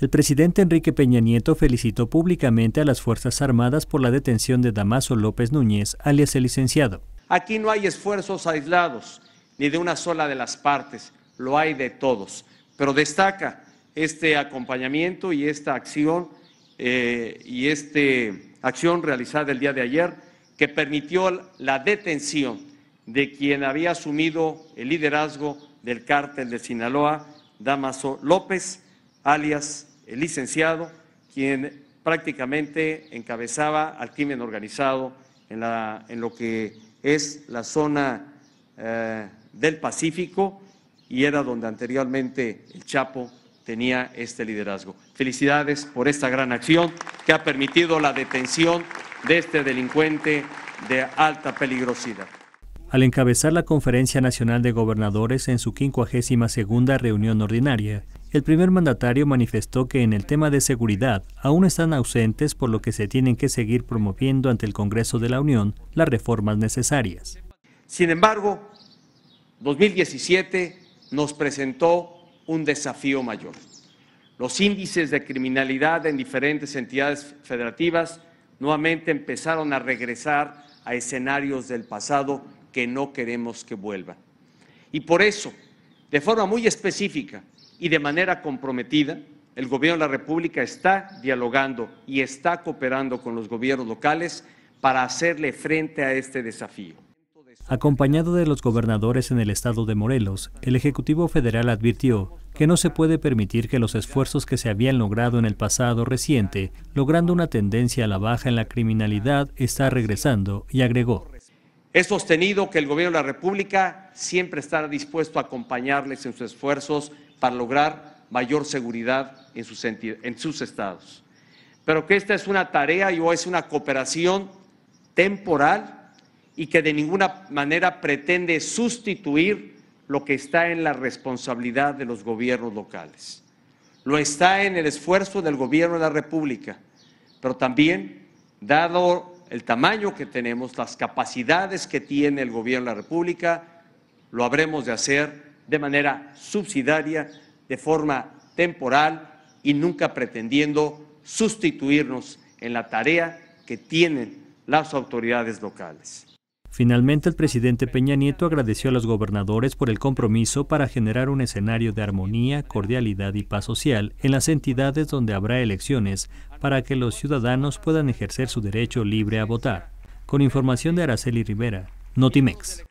El presidente Enrique Peña Nieto felicitó públicamente a las Fuerzas Armadas por la detención de Damaso López Núñez, alias el licenciado. Aquí no hay esfuerzos aislados, ni de una sola de las partes, lo hay de todos. Pero destaca este acompañamiento y esta acción eh, y esta acción realizada el día de ayer que permitió la detención de quien había asumido el liderazgo del cártel de Sinaloa, Damaso López, alias el licenciado, quien prácticamente encabezaba al crimen organizado en, lo que es la zona eh, del Pacífico y era donde anteriormente el Chapo tenía este liderazgo. Felicidades por esta gran acción que ha permitido la detención de este delincuente de alta peligrosidad. Al encabezar la Conferencia Nacional de Gobernadores en su 52 reunión ordinaria, el primer mandatario manifestó que en el tema de seguridad aún están ausentes por lo que se tienen que seguir promoviendo ante el Congreso de la Unión las reformas necesarias. Sin embargo, 2017 nos presentó un desafío mayor. Los índices de criminalidad en diferentes entidades federativas nuevamente empezaron a regresar a escenarios del pasado que no queremos que vuelvan. Y por eso, de forma muy específica, y de manera comprometida, el Gobierno de la República está dialogando y está cooperando con los gobiernos locales para hacerle frente a este desafío. Acompañado de los gobernadores en el estado de Morelos, el Ejecutivo Federal advirtió que no se puede permitir que los esfuerzos que se habían logrado en el pasado reciente, logrando una tendencia a la baja en la criminalidad, está regresando y agregó. He sostenido que el Gobierno de la República siempre estará dispuesto a acompañarles en sus esfuerzos para lograr mayor seguridad en sus, estados. Pero que esta es una tarea y o es una cooperación temporal y que de ninguna manera pretende sustituir lo que está en la responsabilidad de los gobiernos locales. Lo está en el esfuerzo del gobierno de la República, pero también, dado el tamaño que tenemos, las capacidades que tiene el gobierno de la República, lo habremos de hacer de manera subsidiaria, de forma temporal y nunca pretendiendo sustituirnos en la tarea que tienen las autoridades locales. Finalmente, el presidente Peña Nieto agradeció a los gobernadores por el compromiso para generar un escenario de armonía, cordialidad y paz social en las entidades donde habrá elecciones para que los ciudadanos puedan ejercer su derecho libre a votar. Con información de Araceli Rivera, Notimex.